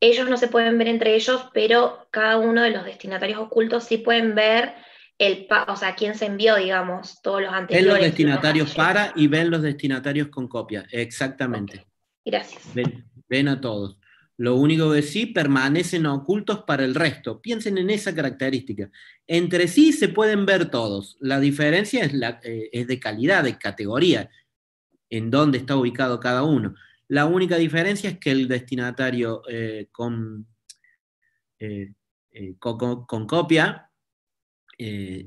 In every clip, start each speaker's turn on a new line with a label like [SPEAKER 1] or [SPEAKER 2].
[SPEAKER 1] Ellos no se pueden ver entre ellos, pero cada uno de los destinatarios ocultos sí pueden ver el, o sea, quién se envió, digamos, todos los anteriores. Ven los destinatarios para y ven los destinatarios con copia, exactamente. Gracias. Ven, a todos. Lo único que sí, permanecen ocultos para el resto. Piensen en esa característica. Entre sí se pueden ver todos. La diferencia es, eh, es de calidad, de categoría, en dónde está ubicado cada uno. La única diferencia es que el destinatario eh, con, eh, eh, con, copia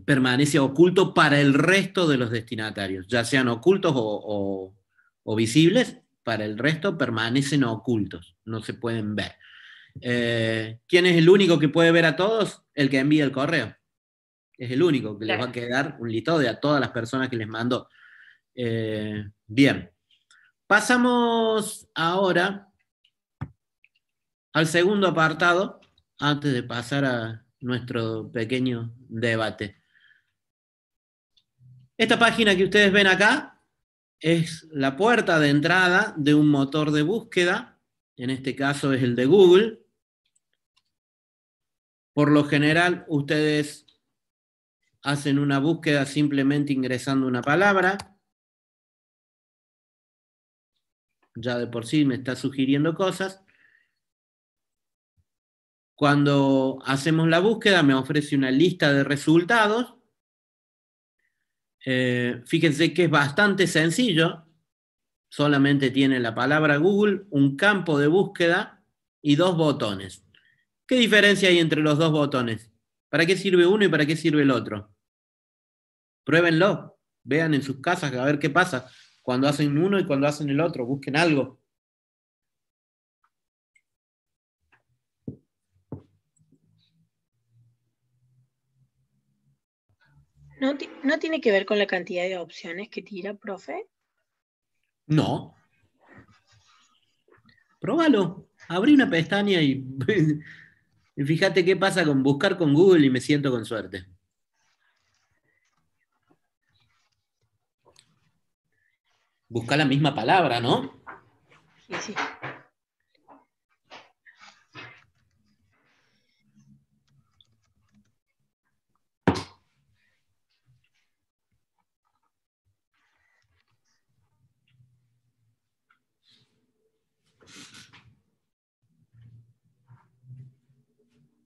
[SPEAKER 1] permanece oculto para el resto de los destinatarios, ya sean ocultos o, visibles, para el resto permanecen ocultos, no se pueden ver. ¿Quién es el único que puede ver a todos? El que envía el correo. Es el único que les va a quedar un listado de a todas las personas que les mandó. bien. Pasamos ahora al segundo apartado, antes de pasar a nuestro pequeño debate. Esta página que ustedes ven acá es la puerta de entrada de un motor de búsqueda, en este caso es el de Google. Por lo general, ustedes hacen una búsqueda simplemente ingresando una palabra. ya de por sí me está sugiriendo cosas. Cuando hacemos la búsqueda me ofrece una lista de resultados. Eh, fíjense que es bastante sencillo. Solamente tiene la palabra Google, un campo de búsqueda y dos botones. ¿Qué diferencia hay entre los dos botones? ¿Para qué sirve uno y para qué sirve el otro? Pruébenlo. Vean en sus casas a ver qué pasa cuando hacen uno y cuando hacen el otro, busquen algo. ¿No, ¿No, tiene que ver con la cantidad de opciones que tira, profe? No. Próbalo. Abrí una pestaña y fíjate qué pasa con buscar con Google y me siento con suerte. busca la misma palabra, ¿no? Sí, sí.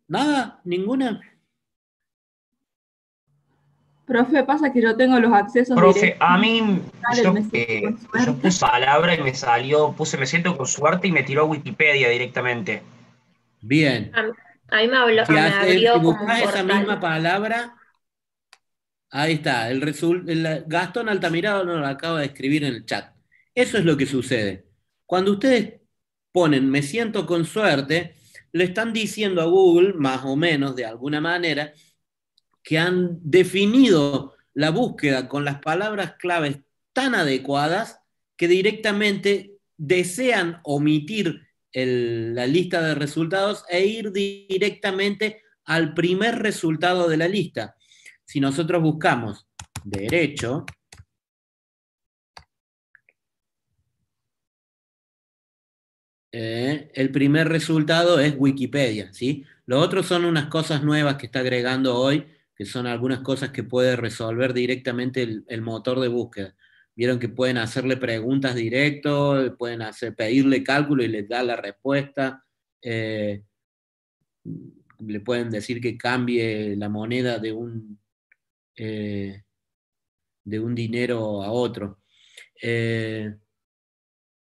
[SPEAKER 1] Nada, ninguna. Profe, pasa que yo tengo los accesos. Profe, a mí yo, puse palabra y me salió, puse me siento con suerte y me tiró a Wikipedia directamente. Bien. Ahí me habló, me abrió como un esa misma palabra, ahí está, el, Gastón Altamirado nos lo acaba de escribir en el chat. Eso es lo que sucede. Cuando ustedes ponen me siento con suerte, le están diciendo a Google, más o menos de alguna manera, que han definido la búsqueda con las palabras claves tan adecuadas que directamente desean omitir la lista de resultados e ir directamente al primer resultado de la lista. Si nosotros buscamos derecho, eh, el primer resultado es Wikipedia, ¿sí? Lo otro son unas cosas nuevas que está agregando hoy que son algunas cosas que puede resolver directamente el, motor de búsqueda. Vieron que pueden hacerle preguntas directo, pueden hacer, pedirle cálculo y les da la respuesta. Eh, le pueden decir que cambie la moneda de un, eh, de un dinero a otro. Eh,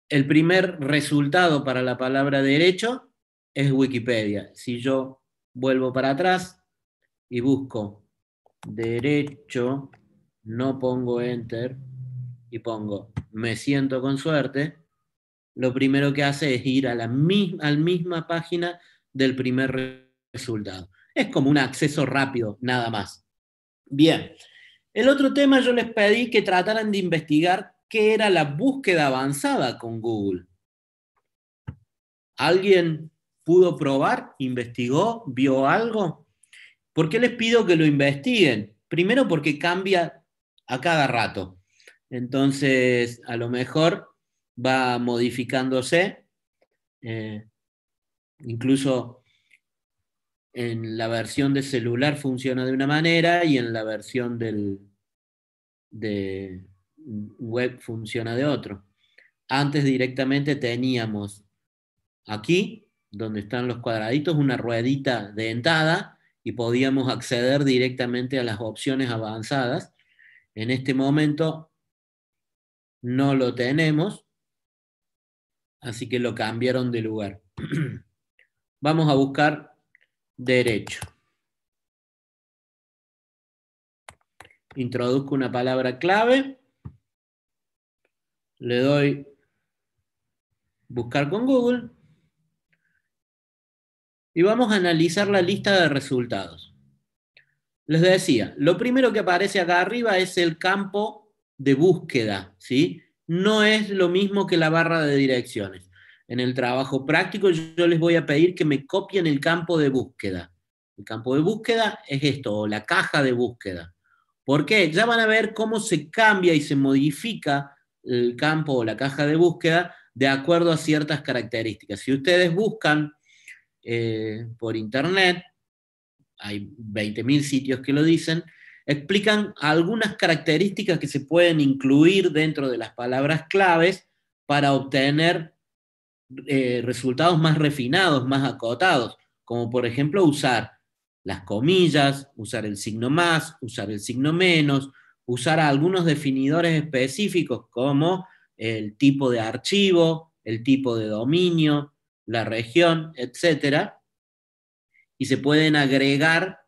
[SPEAKER 1] el primer resultado para la palabra derecho es Wikipedia. Si yo vuelvo para atrás y busco derecho, no pongo enter y pongo me siento con suerte, lo primero que hace es ir a la misma, misma página del primer resultado. Es como un acceso rápido, nada más. Bien, el otro tema yo les pedí que trataran de investigar qué era la búsqueda avanzada con Google. ¿Alguien pudo probar, investigó, vio algo? ¿Por qué les pido que lo investiguen? Primero porque cambia a cada rato. Entonces, a lo mejor va modificándose. Eh, incluso en la versión de celular funciona de una manera y en la versión del, de web funciona de otro. Antes directamente teníamos aquí, donde están los cuadraditos, una ruedita de dentada y podíamos acceder directamente a las opciones avanzadas. En este momento no lo tenemos, así que lo cambiaron de lugar. Vamos a buscar derecho. Introduzco una palabra clave. Le doy buscar con Google y vamos a analizar la lista de resultados. Les decía, lo primero que aparece acá arriba es el campo de búsqueda, ¿sí? No es lo mismo que la barra de direcciones. En el trabajo práctico yo les voy a pedir que me copien el campo de búsqueda. El campo de búsqueda es esto, o la caja de búsqueda. ¿Por qué? Ya van a ver cómo se cambia y se modifica el campo o la caja de búsqueda de acuerdo a ciertas características. Si ustedes buscan eh, por internet, hay 20.000 sitios que lo dicen, explican algunas características que se pueden incluir dentro de las palabras claves para obtener eh, resultados más refinados, más acotados, como por ejemplo usar las comillas, usar el signo más, usar el signo menos, usar algunos definidores específicos como el tipo de archivo, el tipo de dominio, la región, etcétera, Y se pueden agregar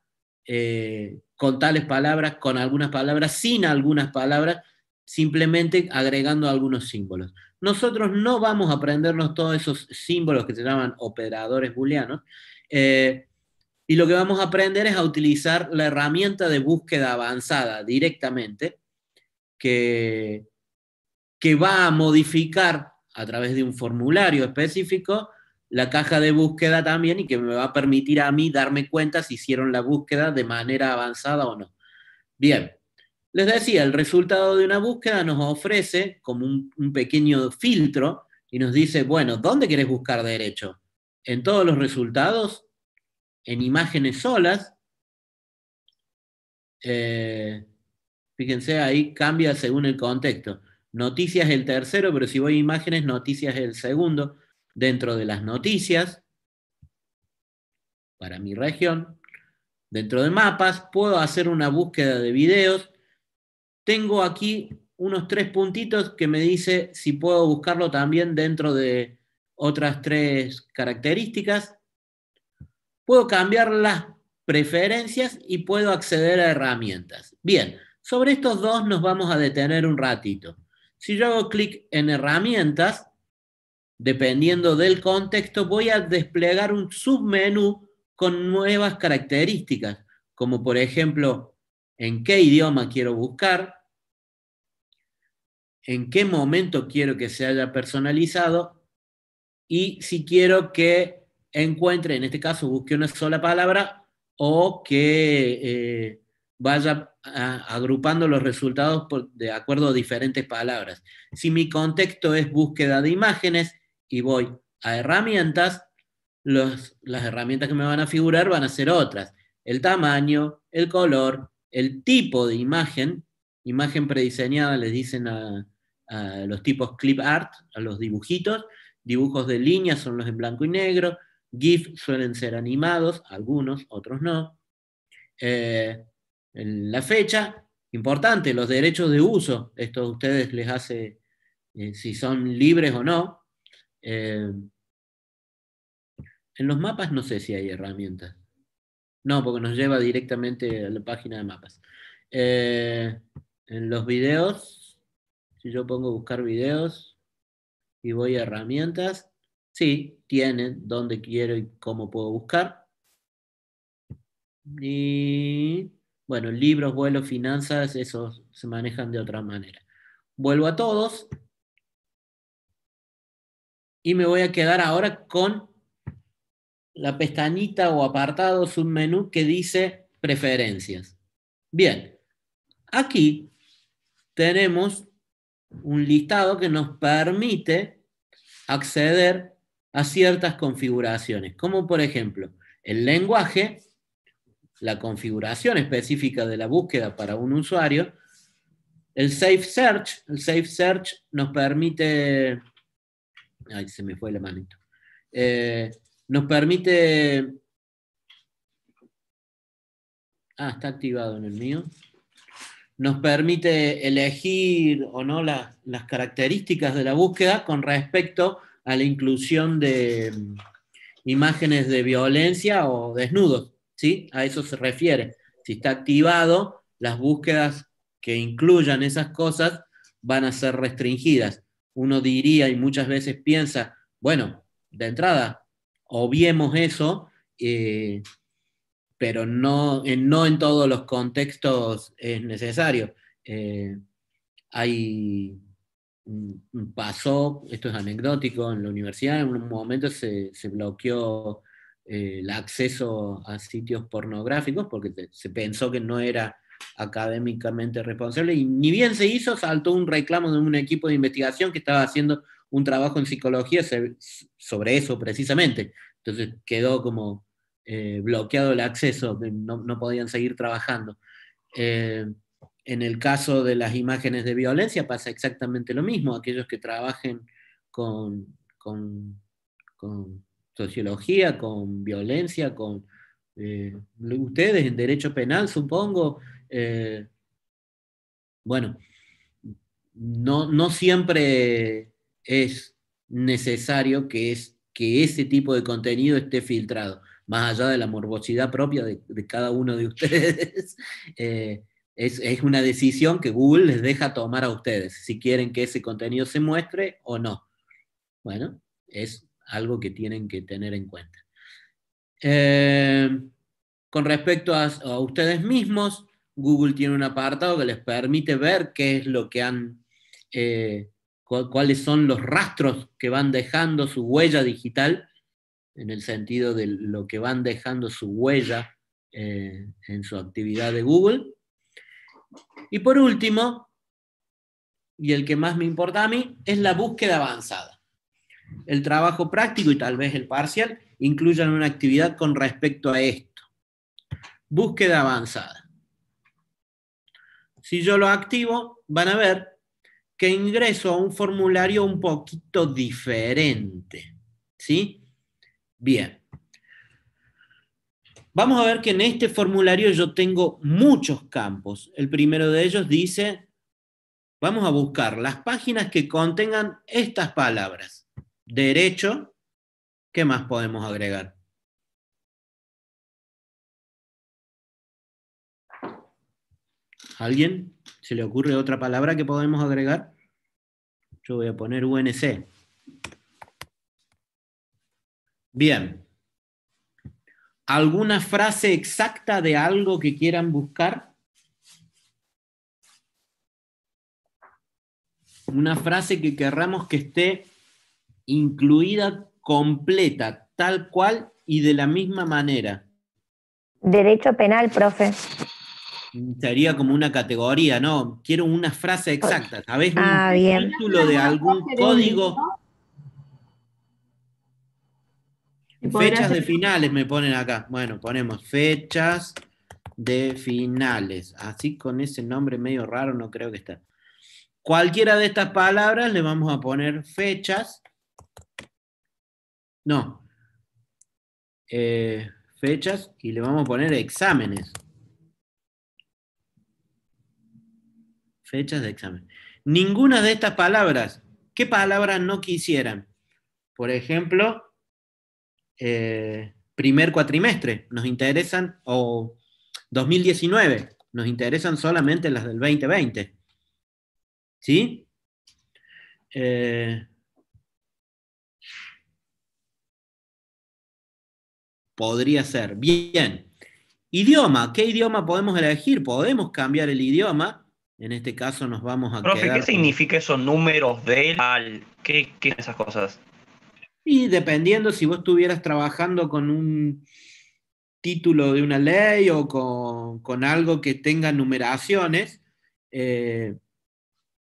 [SPEAKER 1] eh, con tales palabras, con algunas palabras, sin algunas palabras, simplemente agregando algunos símbolos. Nosotros no vamos a aprendernos todos esos símbolos que se llaman operadores booleanos, eh, y lo que vamos a aprender es a utilizar la herramienta de búsqueda avanzada directamente, que va a modificar a través de un formulario específico la caja de búsqueda también y que me va a permitir a mí darme cuenta si hicieron la búsqueda de manera avanzada o no. Bien, les decía, el resultado de una búsqueda nos ofrece como un, pequeño filtro y nos dice, bueno, ¿dónde querés buscar derecho? ¿En todos los resultados? ¿En imágenes solas? Eh, fíjense, ahí cambia según el contexto. Noticias el tercero, pero si voy a imágenes, noticias el segundo dentro de las noticias para mi región, dentro de mapas, puedo hacer una búsqueda de videos. Tengo aquí unos tres puntitos que me dice si puedo buscarlo también dentro de otras tres características. Puedo cambiar las preferencias y puedo acceder a herramientas. Bien, sobre estos dos nos vamos a detener un ratito. Si yo hago clic en herramientas, Dependiendo del contexto, voy a desplegar un submenú con nuevas características, como por ejemplo, en qué idioma quiero buscar, en qué momento quiero que se haya personalizado y si quiero que encuentre, en este caso, busque una sola palabra o que eh, vaya agrupando los resultados de acuerdo a diferentes palabras. Si mi contexto es búsqueda de imágenes, y voy a herramientas, las herramientas que me van a figurar van a ser otras. El tamaño, el color, el tipo de imagen, imagen prediseñada les dicen a, los tipos clip art, a los dibujitos, dibujos de línea son los en blanco y negro, GIF suelen ser animados, algunos, otros no. Eh, la fecha, importante, los derechos de uso, esto a ustedes les hace eh, si son libres o no, eh, en los mapas no sé si hay herramientas. No, porque nos lleva directamente a la página de mapas. Eh, en los videos, si yo pongo buscar videos y voy a herramientas, sí, tienen donde quiero y cómo puedo buscar. Y bueno, libros, vuelos, finanzas, esos se manejan de otra manera. Vuelvo a todos y me voy a quedar ahora con la pestañita o apartado submenú que dice preferencias. Bien, aquí tenemos un listado que nos permite acceder a ciertas configuraciones, como por ejemplo el lenguaje, la configuración específica de la búsqueda para un usuario, el Safe Search. El Safe Search nos permite Ay, se me fue la manito. Eh, nos permite. Ah, está activado en el mío. Nos permite elegir o no las características de la búsqueda con respecto a la inclusión de mm, imágenes de violencia o desnudos. ¿sí? A eso se refiere. Si está activado, las búsquedas que incluyan esas cosas van a ser restringidas uno diría y muchas veces piensa, bueno, de entrada, obviemos eso, eh, pero no, no en todos los contextos es necesario. Eh, pasó, esto es anecdótico, en la universidad en un momento se, se bloqueó eh, el acceso a sitios pornográficos porque se pensó que no era académicamente responsable. Y ni bien se hizo, saltó un reclamo de un equipo de investigación que estaba haciendo un trabajo en psicología sobre eso precisamente. Entonces quedó como eh, bloqueado el acceso, no, podían seguir trabajando. Eh, en el caso de las imágenes de violencia pasa exactamente lo mismo. Aquellos que trabajen con, con, sociología, con violencia, con eh, ustedes en derecho penal, supongo, eh, bueno, no, siempre es necesario que, es, que ese tipo de contenido esté filtrado, más allá de la morbosidad propia de, cada uno de ustedes. Eh, es, una decisión que Google les deja tomar a ustedes, si quieren que ese contenido se muestre o no. Bueno, es algo que tienen que tener en cuenta. Eh, con respecto a ustedes mismos, Google tiene un apartado que les permite ver qué es lo que han, eh, cuáles son los rastros que van dejando su huella digital, en el sentido de lo que van dejando su huella eh, en su actividad de Google. Y por último, y el que más me importa a mí, es la búsqueda avanzada. El trabajo práctico y tal vez el parcial incluyan una actividad con respecto a esto. Búsqueda avanzada. Si yo lo activo, van a ver que ingreso a un formulario un poquito diferente. ¿Sí? Bien. Vamos a ver que en este formulario yo tengo muchos campos. El primero de ellos dice, vamos a buscar las páginas que contengan estas palabras. Derecho, ¿qué más podemos agregar? alguien se le ocurre otra palabra que podemos agregar? Yo voy a poner UNC. Bien. ¿Alguna frase exacta de algo que quieran buscar? Una frase que querramos que esté incluida completa, tal cual y de la misma manera. Derecho penal, profe sería como una categoría, ¿no? Quiero una frase exacta, ¿sabes? un título ah, de algún código. Fechas de finales me ponen acá. Bueno, ponemos fechas de finales. Así con ese nombre medio raro no creo que esté Cualquiera de estas palabras le vamos a poner fechas. No. Eh, fechas y le vamos a poner exámenes. fechas de examen. Ninguna de estas palabras, ¿qué palabras no quisieran? Por ejemplo, eh, primer cuatrimestre, nos interesan, o 2019, nos interesan solamente las del 2020. ¿Sí? Eh, podría ser. Bien. Idioma, ¿qué idioma podemos elegir? Podemos cambiar el idioma en este caso nos vamos a Profe, ¿qué significa esos números del al? ¿Qué, ¿Qué esas cosas? Y dependiendo si vos estuvieras trabajando con un título de una ley o con, algo que tenga numeraciones, eh,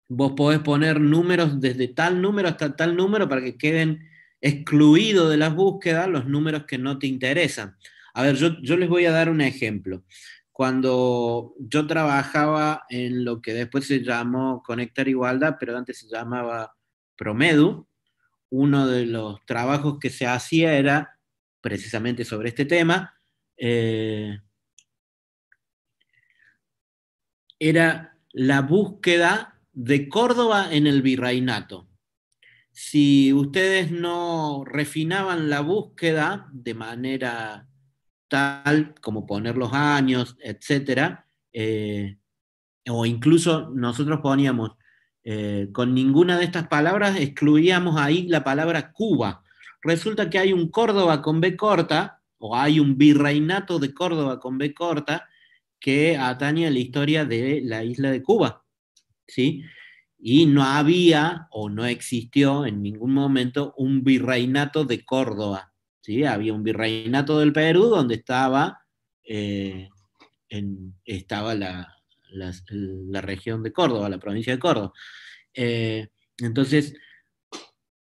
[SPEAKER 1] vos podés poner números desde tal número hasta tal número para que queden excluidos de las búsquedas los números que no te interesan. A ver, yo, yo les voy a dar un ejemplo cuando yo trabajaba en lo que después se llamó Conectar Igualdad, pero antes se llamaba Promedu, uno de los trabajos que se hacía era precisamente sobre este tema. Eh, era la búsqueda de Córdoba en el virreinato. Si ustedes no refinaban la búsqueda de manera tal, como poner los años, etcétera, eh, o incluso nosotros poníamos, eh, con ninguna de estas palabras excluíamos ahí la palabra Cuba. Resulta que hay un Córdoba con B corta, o hay un virreinato de Córdoba con B corta, que atañe a la historia de la isla de Cuba. ¿sí? Y no había o no existió en ningún momento un virreinato de Córdoba. Había un virreinato del Perú donde estaba, eh, estaba la, región de Córdoba, la provincia de Córdoba. Eh, entonces,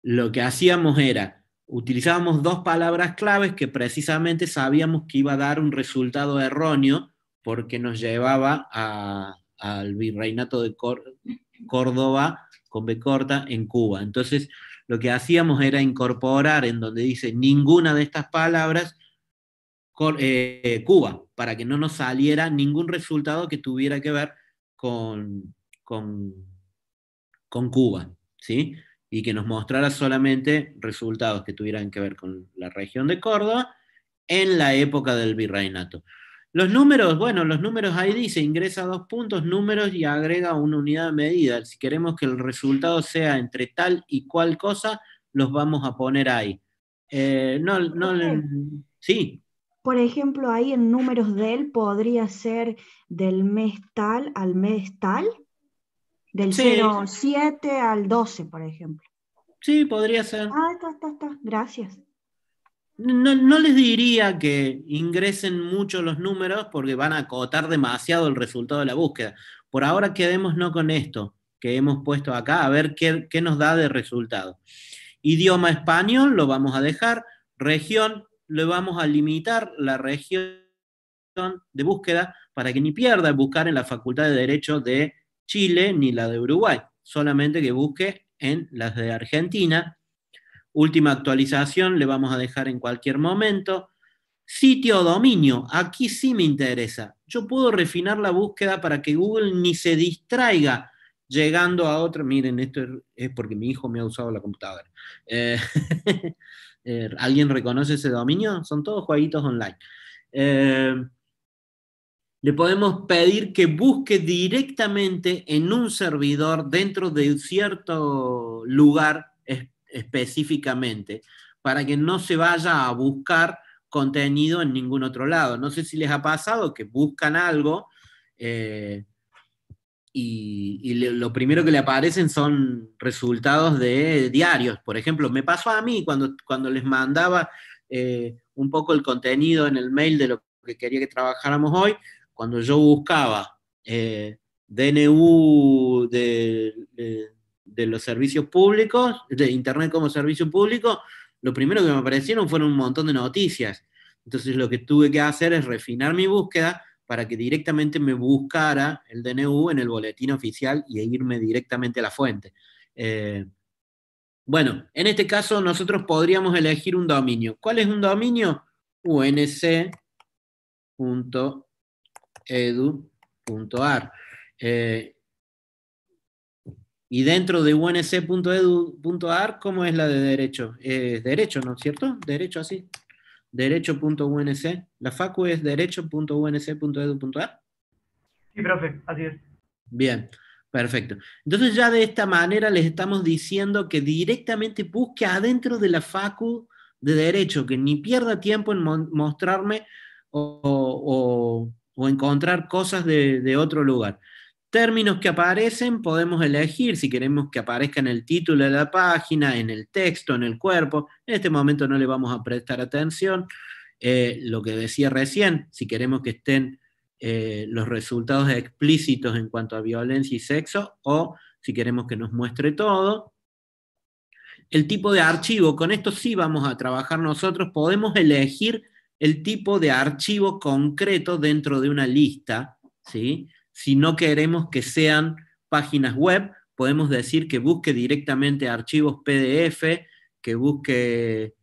[SPEAKER 1] lo que hacíamos era, utilizábamos dos palabras claves que precisamente sabíamos que iba a dar un resultado erróneo porque nos llevaba al virreinato de Córdoba con B corta en Cuba. Entonces, lo que hacíamos era incorporar en donde dice ninguna de estas palabras eh, Cuba, para que no nos saliera ningún resultado que tuviera que ver con, con, con Cuba, ¿sí? Y que nos mostrara solamente resultados que tuvieran que ver con la región de Córdoba en la época del virreinato. Los números, bueno, los números ahí dice, ingresa dos puntos, números y agrega una unidad de medida. Si queremos que el resultado sea entre tal y cual cosa, los vamos a poner ahí. Eh, no, no, sí. Por ejemplo, ahí en números del podría ser del mes tal al mes tal, del 07 al 12, por ejemplo. Sí, podría ser. Ah, está, está, está. Gracias no, les diría que ingresen mucho los números porque van a acotar demasiado el resultado de la búsqueda. Por ahora quedémonos con esto que hemos puesto acá, a ver qué, qué nos da de resultado. Idioma español lo vamos a dejar, región le vamos a limitar la región de búsqueda para que ni pierda buscar en la Facultad de Derecho de Chile ni la de Uruguay, solamente que busque en las de Argentina Última actualización, le vamos a dejar en cualquier momento. Sitio dominio, aquí sí me interesa. Yo puedo refinar la búsqueda para que Google ni se distraiga llegando a otro. Miren, esto es porque mi hijo me ha usado la computadora. Eh, eh, ¿Alguien reconoce ese dominio? Son todos jueguitos online. Eh, le podemos pedir que busque directamente en un servidor dentro de cierto lugar específicamente para que no se vaya a buscar contenido en ningún otro lado. No sé si les ha pasado que buscan algo eh, y, lo primero que le aparecen son resultados de diarios. Por ejemplo, me pasó a mí cuando, cuando les mandaba eh, un poco el contenido en el mail de lo que quería que trabajáramos hoy, cuando yo buscaba eh, DNU de de los servicios públicos, de Internet como servicio público, lo primero que me aparecieron fueron un montón de noticias. Entonces lo que tuve que hacer es refinar mi búsqueda para que directamente me buscara el DNU en el boletín oficial y e irme directamente a la fuente. Eh, bueno, en este caso nosotros podríamos elegir un dominio. ¿Cuál es un dominio? unc.edu.ar. Eh, y dentro de unc.edu.ar, ¿cómo es la de derecho? Es derecho, ¿no es cierto? Derecho así. Derecho.unc. La facu es derecho.unc.edu.ar. Sí, profe, así es. Bien, perfecto. Entonces ya de esta manera les estamos diciendo que directamente busque adentro de la facu de derecho, que ni pierda tiempo en mostrarme o, encontrar cosas de, de otro lugar términos que aparecen podemos elegir si queremos que aparezca en el título de la página, en el texto, en el cuerpo. En este momento no le vamos a prestar atención. Eh, lo que decía recién, si queremos que estén eh, los resultados explícitos en cuanto a violencia y sexo o si queremos que nos muestre todo. El tipo de archivo, con esto sí vamos a trabajar nosotros, podemos elegir el tipo de archivo concreto dentro de una lista, ¿sí? si no queremos que sean páginas web, podemos decir que busque directamente archivos PDF, que busque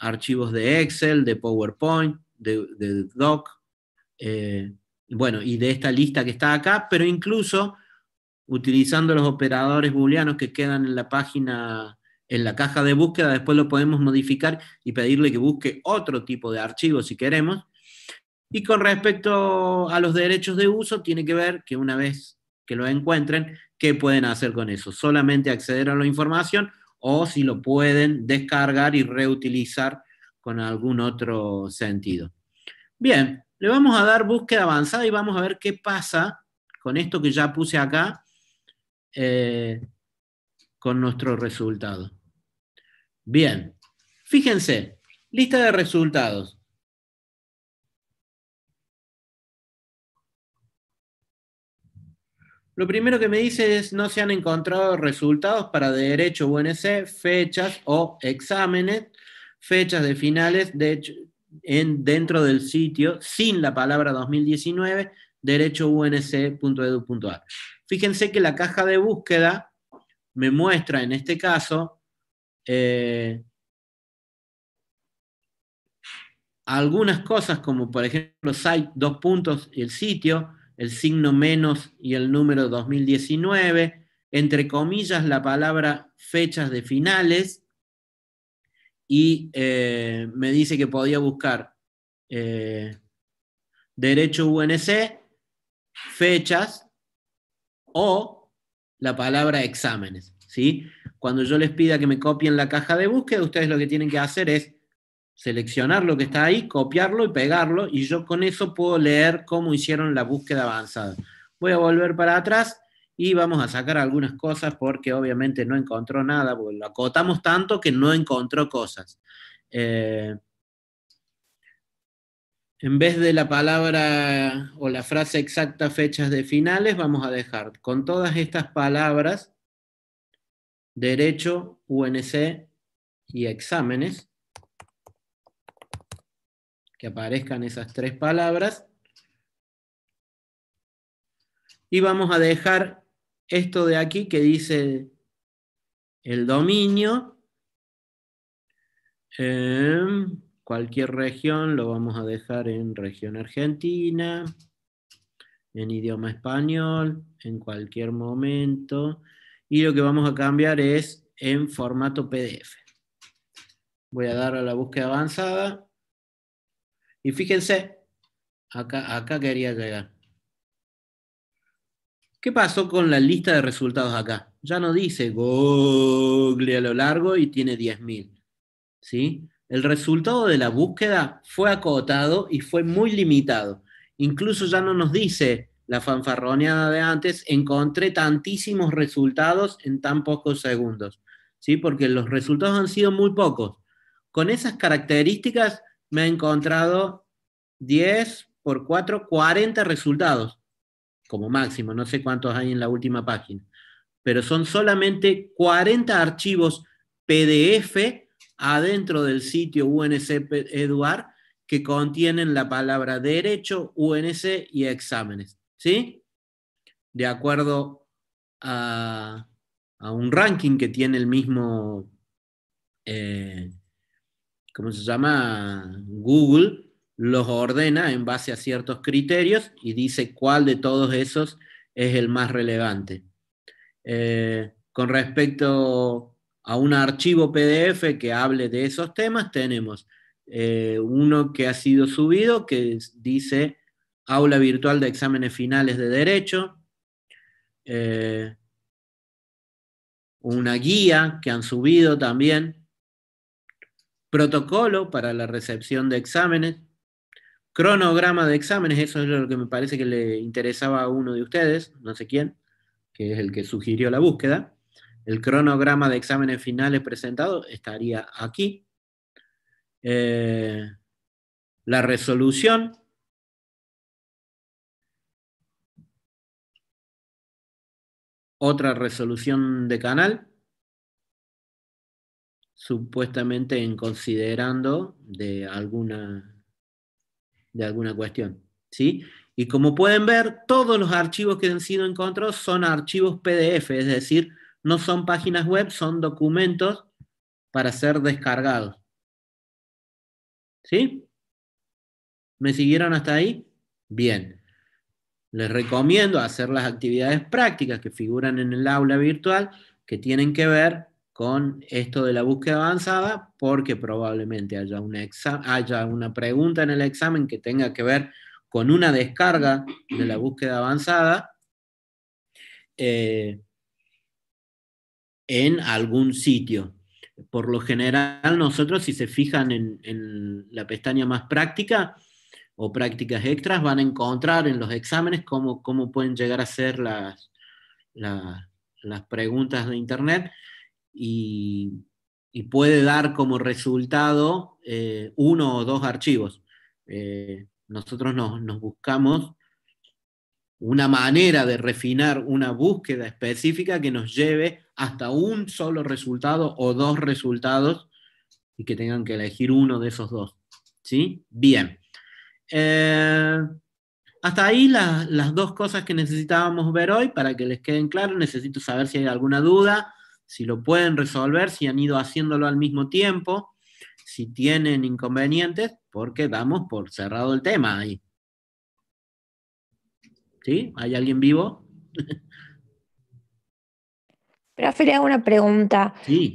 [SPEAKER 1] archivos de Excel, de PowerPoint, de, Doc, eh, bueno, y de esta lista que está acá, pero incluso utilizando los operadores booleanos que quedan en la página, en la caja de búsqueda, después lo podemos modificar y pedirle que busque otro tipo de archivo si queremos, y con respecto a los derechos de uso, tiene que ver que una vez que lo encuentren, ¿qué pueden hacer con eso? ¿Solamente acceder a la información o si lo pueden descargar y reutilizar con algún otro sentido? Bien, le vamos a dar búsqueda avanzada y vamos a ver qué pasa con esto que ya puse acá eh, con nuestro resultado. Bien, fíjense, lista de resultados. Lo primero que me dice es no se han encontrado resultados para derecho UNC, e fechas o exámenes, fechas de finales de en, dentro del sitio sin la palabra 2019, derechounc.edu.ar. E Fíjense que la caja de búsqueda me muestra en este caso eh, algunas cosas como por ejemplo site dos puntos el sitio el signo menos y el número 2019, entre comillas la palabra fechas de finales, y eh, me dice que podía buscar eh, derecho UNC, fechas o la palabra exámenes. ¿sí? Cuando yo les pida que me copien la caja de búsqueda, ustedes lo que tienen que hacer es seleccionar lo que está ahí, copiarlo y pegarlo, y yo con eso puedo leer cómo hicieron la búsqueda avanzada. Voy a volver para atrás y vamos a sacar algunas cosas porque obviamente no encontró nada, porque lo acotamos tanto que no encontró cosas. Eh, en vez de la palabra o la frase exacta fechas de finales, vamos a dejar con todas estas palabras, derecho, UNC y exámenes, que aparezcan esas tres palabras. Y vamos a dejar esto de aquí que dice el dominio. Em, cualquier región lo vamos a dejar en región argentina, en idioma español, en cualquier momento. Y lo que vamos a cambiar es en formato PDF. Voy a dar a la búsqueda avanzada. Y fíjense, acá, acá quería llegar. ¿Qué pasó con la lista de resultados acá? Ya no dice Google a lo largo y tiene 10.000. ¿sí? El resultado de la búsqueda fue acotado y fue muy limitado. Incluso ya no nos dice la fanfarroneada de antes, encontré tantísimos resultados en tan pocos segundos, ¿sí? porque los resultados han sido muy pocos. Con esas características me he encontrado 10 por 4, 40 resultados, como máximo, no sé cuántos hay en la última página, pero son solamente 40 archivos PDF adentro del sitio UNC Eduard que contienen la palabra derecho, UNC y exámenes, ¿sí? De acuerdo a, un ranking que tiene el mismo eh, ¿cómo se llama? Google los ordena en base a ciertos criterios y dice cuál de todos esos es el más relevante. Eh, con respecto a un archivo PDF que hable de esos temas, tenemos eh, uno que ha sido subido que dice aula virtual de exámenes finales de derecho, eh, una guía que han subido también protocolo para la recepción de exámenes, cronograma de exámenes, eso es lo que me parece que le interesaba a uno de ustedes, no sé quién, que es el que sugirió la búsqueda. El cronograma de exámenes finales presentado estaría aquí. Eh, la resolución. Otra resolución de canal supuestamente en considerando de alguna, de alguna cuestión. ¿sí? Y como pueden ver, todos los archivos que han sido encontrados son archivos PDF, es decir, no son páginas web, son documentos para ser descargados. ¿Sí? ¿Me siguieron hasta ahí? Bien. Les recomiendo hacer las actividades prácticas que figuran en el aula virtual que tienen que ver con esto de la búsqueda avanzada porque probablemente haya una, haya una pregunta en el examen que tenga que ver con una descarga de la búsqueda avanzada eh, en algún sitio. Por lo general, nosotros si se fijan en, la pestaña más práctica o prácticas extras, van a encontrar en los exámenes cómo, pueden llegar a ser las preguntas de Internet y, puede dar como resultado eh, uno o dos archivos. Eh, nosotros nos, buscamos una manera de refinar una búsqueda específica que nos lleve hasta un solo resultado o dos resultados y que tengan que elegir uno de esos dos. ¿Sí? Bien. Eh, hasta ahí las dos cosas que necesitábamos ver hoy para que les queden claros Necesito saber si hay alguna duda si lo pueden resolver, si han ido haciéndolo al mismo tiempo, si tienen inconvenientes, porque damos por cerrado el tema ahí. ¿Sí? ¿Hay alguien vivo? Pero le hago una pregunta. Sí.